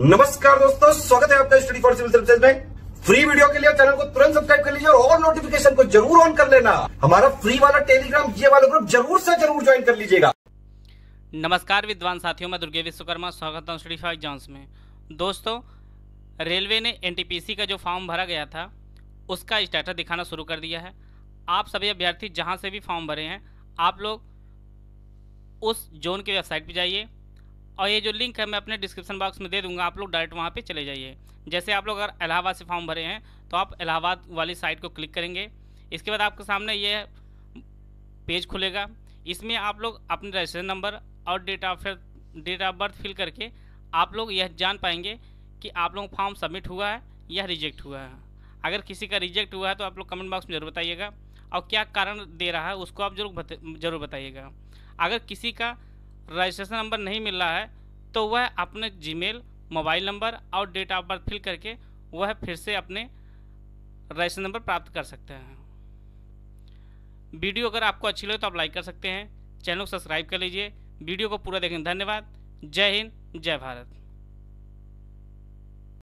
नमस्कार दोस्तों स्वागत है आपका स्टडी फॉर सिविल सर्विसेज में फ्री वीडियो के लिए चैनल को तुरंत सब्सक्राइब कर लीजिए और, और नोटिफिकेशन को जरूर ऑन कर लेना हमारा फ्री वाला टेलीग्राम ये वाला ग्रुप जरूर से जरूर ज्वाइन कर लीजिएगा नमस्कार विद्वान साथियों मैं दुर्गे विश्वकर्मा स्वागत हूँ स्टडी फॉर एग्जाम्स में दोस्तों रेलवे ने एन का जो फॉर्म भरा गया था उसका स्टेटस दिखाना शुरू कर दिया है आप सभी अभ्यर्थी जहाँ से भी फॉर्म भरे हैं आप लोग उस जोन की वेबसाइट पर जाइए और ये जो लिंक है मैं अपने डिस्क्रिप्शन बॉक्स में दे दूंगा आप लोग डायरेक्ट वहाँ पे चले जाइए जैसे आप लोग अगर इलाहाबाद से फॉर्म भरे हैं तो आप इलाहाबाद वाली साइट को क्लिक करेंगे इसके बाद आपके सामने ये पेज खुलेगा इसमें आप लोग अपने रजिस्ट्रेशन नंबर और date of date of birth fill करके आप लोग यह जान पाएंगे कि आप लोग फॉर्म सबमिट हुआ है या रिजेक्ट हुआ है अगर किसी का रिजेक्ट हुआ है तो आप लोग कमेंट बॉक्स में ज़रूर बताइएगा और क्या कारण दे रहा है उसको आप जरूर जरूर बताइएगा अगर किसी का रजिस्ट्रेशन नंबर नहीं मिल रहा है तो वह अपने जीमेल मोबाइल नंबर और डेट ऑफ बर्थ फिल करके वह फिर से अपने रजिस्ट्रेशन नंबर प्राप्त कर सकते हैं वीडियो अगर आपको अच्छी लगे तो आप लाइक कर सकते हैं चैनल को सब्सक्राइब कर लीजिए वीडियो को पूरा देखें धन्यवाद जय हिंद जय भारत